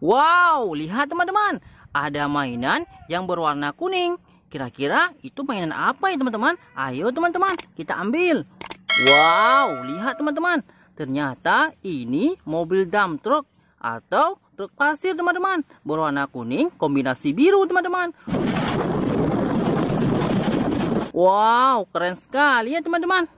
Wow, lihat teman-teman. Ada mainan yang berwarna kuning. Kira-kira itu mainan apa ya teman-teman? Ayo teman-teman, kita ambil. Wow, lihat teman-teman. Ternyata ini mobil dump truck atau truk pasir teman-teman. Berwarna kuning kombinasi biru teman-teman. Wow, keren sekali ya teman-teman.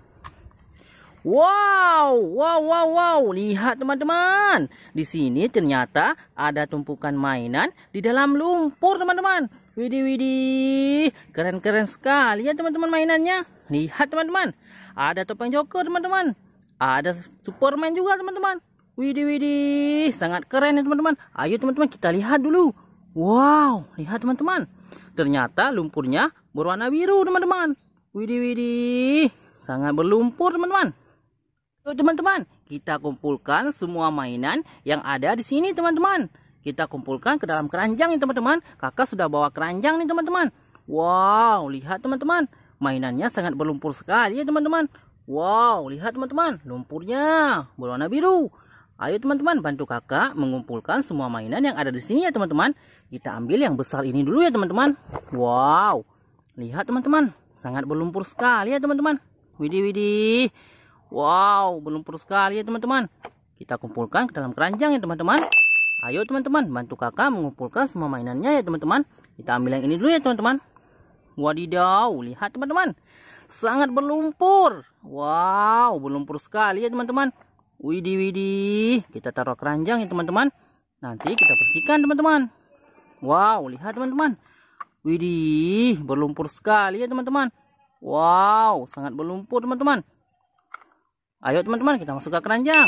Wow, wow, wow, wow. Lihat teman-teman. Di sini ternyata ada tumpukan mainan di dalam lumpur, teman-teman. Widih, widih. Keren-keren sekali ya teman-teman mainannya. Lihat teman-teman. Ada topeng Joker, teman-teman. Ada Superman juga, teman-teman. Widih, widih. Sangat keren ya teman-teman. Ayo teman-teman kita lihat dulu. Wow, lihat teman-teman. Ternyata lumpurnya berwarna biru, teman-teman. Widih, widih. Sangat berlumpur, teman-teman. Yo teman-teman, kita kumpulkan semua mainan yang ada di sini teman-teman. Kita kumpulkan ke dalam keranjang nih teman-teman. Kakak sudah bawa keranjang nih teman-teman. Wow, lihat teman-teman. Mainannya sangat berlumpur sekali ya teman-teman. Wow, lihat teman-teman. Lumpurnya berwarna biru. Ayo teman-teman bantu kakak mengumpulkan semua mainan yang ada di sini ya teman-teman. Kita ambil yang besar ini dulu ya teman-teman. Wow, lihat teman-teman. Sangat berlumpur sekali ya teman-teman. Widih, widih. Wow, belum berlumpur sekali ya teman-teman. Kita kumpulkan ke dalam keranjang ya teman-teman. Ayo teman-teman, bantu kakak mengumpulkan semua mainannya ya teman-teman. Kita ambil yang ini dulu ya teman-teman. Wadidaw, lihat teman-teman. Sangat berlumpur. Wow, berlumpur sekali ya teman-teman. Widih, widih. Kita taruh keranjang ya teman-teman. Nanti kita bersihkan teman-teman. Wow, lihat teman-teman. Widih, berlumpur sekali ya teman-teman. Wow, sangat berlumpur teman-teman. Ayo teman-teman kita masuk ke keranjang.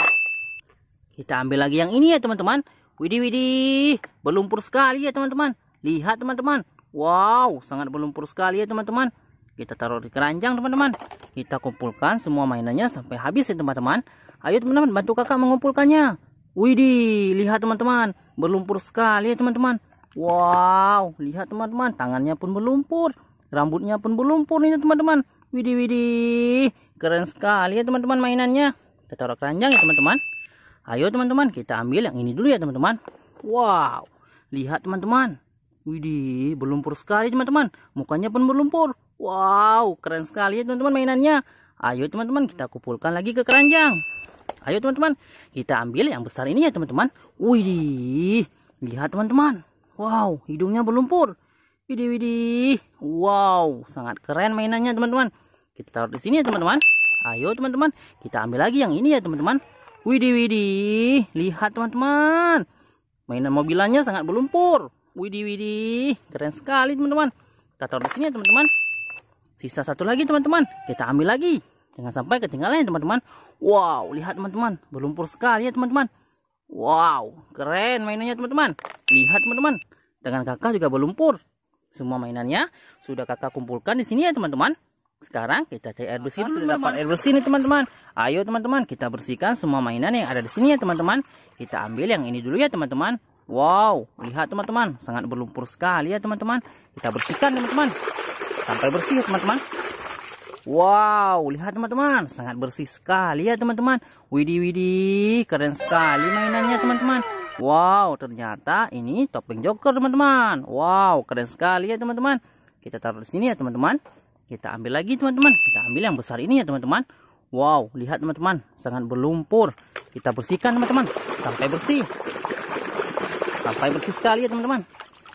Kita ambil lagi yang ini ya teman-teman. Widih widih berlumpur sekali ya teman-teman. Lihat teman-teman. Wow sangat berlumpur sekali ya teman-teman. Kita taruh di keranjang teman-teman. Kita kumpulkan semua mainannya sampai habis ya teman-teman. Ayo teman-teman bantu kakak mengumpulkannya. Widih lihat teman-teman. Berlumpur sekali ya teman-teman. Wow lihat teman-teman tangannya pun berlumpur. Rambutnya pun berlumpur ini teman-teman. Widih widih Keren sekali ya teman-teman mainannya. Kita taruh keranjang ya teman-teman. Ayo teman-teman kita ambil yang ini dulu ya teman-teman. Wow. Lihat teman-teman. Widih berlumpur sekali teman-teman. Mukanya pun berlumpur. Wow keren sekali ya teman-teman mainannya. Ayo teman-teman kita kumpulkan lagi ke keranjang. Ayo teman-teman kita ambil yang besar ini ya teman-teman. Widih. Lihat teman-teman. Wow hidungnya berlumpur. Widih widih. Wow sangat keren mainannya teman-teman. Kita taruh di sini ya teman-teman. Ayo teman-teman, kita ambil lagi yang ini ya teman-teman. Widih widih, lihat teman-teman. Mainan mobilannya sangat berlumpur. Widih widih, keren sekali teman-teman. Kita taruh di sini ya teman-teman. Sisa satu lagi teman-teman, kita ambil lagi. Jangan sampai ketinggalan ya teman-teman. Wow, lihat teman-teman, berlumpur sekali ya teman-teman. Wow, keren mainannya teman-teman. Lihat teman-teman, dengan kakak juga berlumpur. Semua mainannya sudah kakak kumpulkan di sini ya teman-teman. Sekarang kita cari air bersih kita dapat air bersih nih teman-teman. Ayo teman-teman kita bersihkan semua mainan yang ada di sini ya teman-teman. Kita ambil yang ini dulu ya teman-teman. Wow, lihat teman-teman, sangat berlumpur sekali ya teman-teman. Kita bersihkan teman-teman. Sampai bersih ya teman-teman. Wow, lihat teman-teman, sangat bersih sekali ya teman-teman. Widih widih, keren sekali mainannya teman-teman. Wow, ternyata ini topeng joker teman-teman. Wow, keren sekali ya teman-teman. Kita taruh di sini ya teman-teman. Kita ambil lagi teman-teman. Kita ambil yang besar ini ya teman-teman. Wow, lihat teman-teman. Sangat berlumpur. Kita bersihkan teman-teman. Sampai bersih. Sampai bersih sekali ya teman-teman.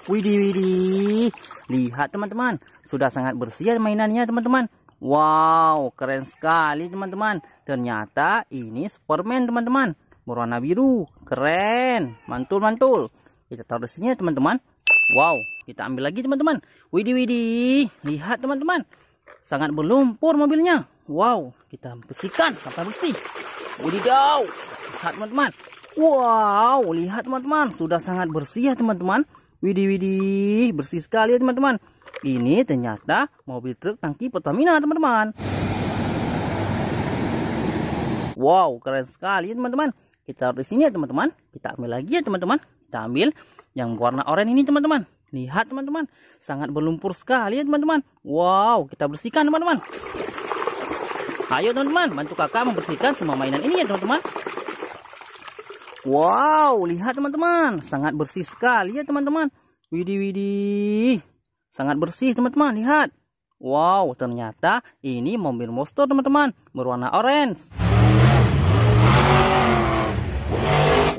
Widih, widih. Lihat teman-teman. Sudah sangat bersih ya mainannya teman-teman. Wow, keren sekali teman-teman. Ternyata ini Superman teman-teman. Berwarna biru. Keren. Mantul, mantul. Kita taruh di sini ya teman-teman. Wow, kita ambil lagi teman-teman. Widih, widih. Lihat teman-teman sangat berlumpur mobilnya wow kita bersihkan sampai bersih wadidaw lihat teman-teman wow lihat teman-teman sudah sangat bersih ya teman-teman widih widih bersih sekali ya teman-teman ini ternyata mobil truk tangki Pertamina teman-teman wow keren sekali ya teman-teman kita taruh di sini ya teman-teman kita ambil lagi ya teman-teman kita ambil yang warna oranye ini teman-teman Lihat teman-teman, sangat berlumpur sekali ya teman-teman. Wow, kita bersihkan teman-teman. Ayo teman-teman, bantu kakak membersihkan semua mainan ini ya teman-teman. Wow, lihat teman-teman, sangat bersih sekali ya teman-teman. Widih, widih, sangat bersih teman-teman, lihat. Wow, ternyata ini mobil monster teman-teman, berwarna orange.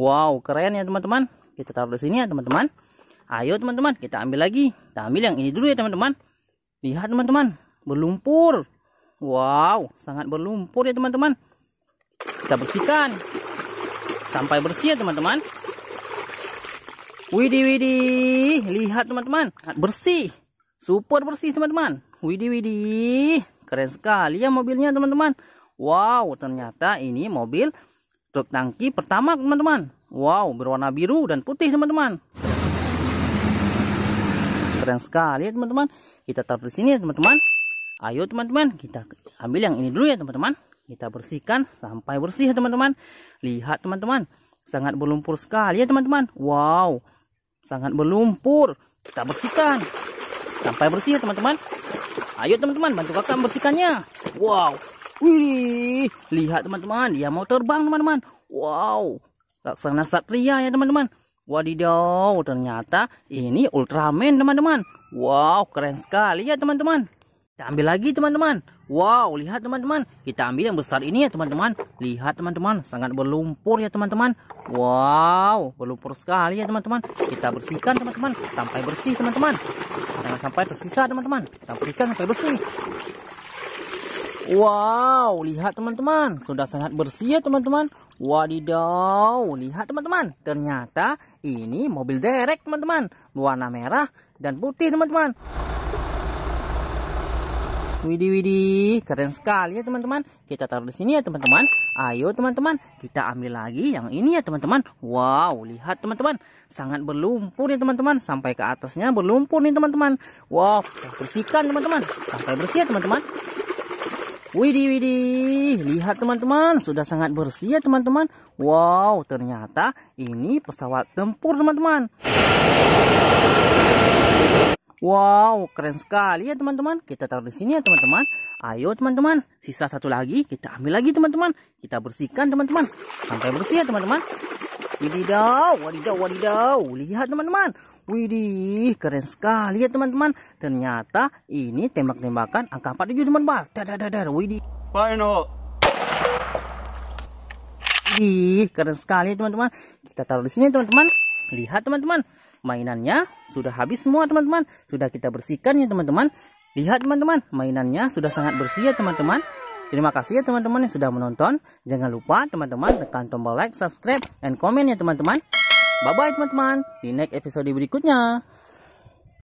Wow, keren ya teman-teman. Kita taruh di sini ya teman-teman ayo teman-teman kita ambil lagi kita ambil yang ini dulu ya teman-teman lihat teman-teman berlumpur wow sangat berlumpur ya teman-teman kita bersihkan sampai bersih ya teman-teman widih widih lihat teman-teman bersih super bersih teman-teman widih widih keren sekali ya mobilnya teman-teman wow ternyata ini mobil truk tangki pertama teman-teman wow berwarna biru dan putih teman-teman keren sekali ya teman-teman kita taruh di sini ya teman-teman ayo teman-teman kita ambil yang ini dulu ya teman-teman kita bersihkan sampai bersih ya teman-teman lihat teman-teman sangat berlumpur sekali ya teman-teman wow sangat berlumpur kita bersihkan sampai bersih ya teman-teman ayo teman-teman bantu kakak membersihkannya wow Wih, lihat teman-teman, dia mau terbang teman-teman. Wow, laksana satria ya teman-teman. Wadidaw, ternyata ini Ultraman, teman-teman. Wow, keren sekali ya, teman-teman. Kita ambil lagi, teman-teman. Wow, lihat, teman-teman. Kita ambil yang besar ini ya, teman-teman. Lihat, teman-teman. Sangat berlumpur ya, teman-teman. Wow, berlumpur sekali ya, teman-teman. Kita bersihkan, teman-teman. Sampai bersih, teman-teman. Jangan sampai tersisa, teman-teman. Kita bersihkan sampai bersih. Wow, lihat, teman-teman. Sudah sangat bersih ya, teman-teman. Wadidaw, lihat teman-teman, ternyata ini mobil derek teman-teman, warna merah dan putih teman-teman. Widih widih, keren sekali ya teman-teman. Kita taruh di sini ya teman-teman. Ayo teman-teman, kita ambil lagi yang ini ya teman-teman. Wow, lihat teman-teman. Sangat berlumpur nih ya, teman-teman. Sampai ke atasnya berlumpur nih teman-teman. Wow, bersihkan teman-teman. Sampai bersih ya teman-teman. Widih, widih. Lihat teman-teman, sudah sangat bersih ya teman-teman. Wow, ternyata ini pesawat tempur teman-teman. Wow, keren sekali ya teman-teman. Kita taruh di sini ya teman-teman. Ayo teman-teman, sisa satu lagi. Kita ambil lagi teman-teman. Kita bersihkan teman-teman. Sampai bersih ya teman-teman. Wadidaw, wadidaw, wadidaw. Lihat teman-teman. Widih, keren sekali ya teman-teman. Ternyata ini tembak-tembakan angka 47 teman teman bal. Dadadadar, widih. Final. Widih, keren sekali ya, teman-teman. Kita taruh di sini teman-teman. Lihat teman-teman, mainannya sudah habis semua teman-teman. Sudah kita bersihkan ya teman-teman. Lihat teman-teman, mainannya sudah sangat bersih ya teman-teman. Terima kasih ya teman-teman yang sudah menonton. Jangan lupa teman-teman tekan tombol like, subscribe, and komen ya teman-teman. Bye-bye teman-teman. Di next episode berikutnya.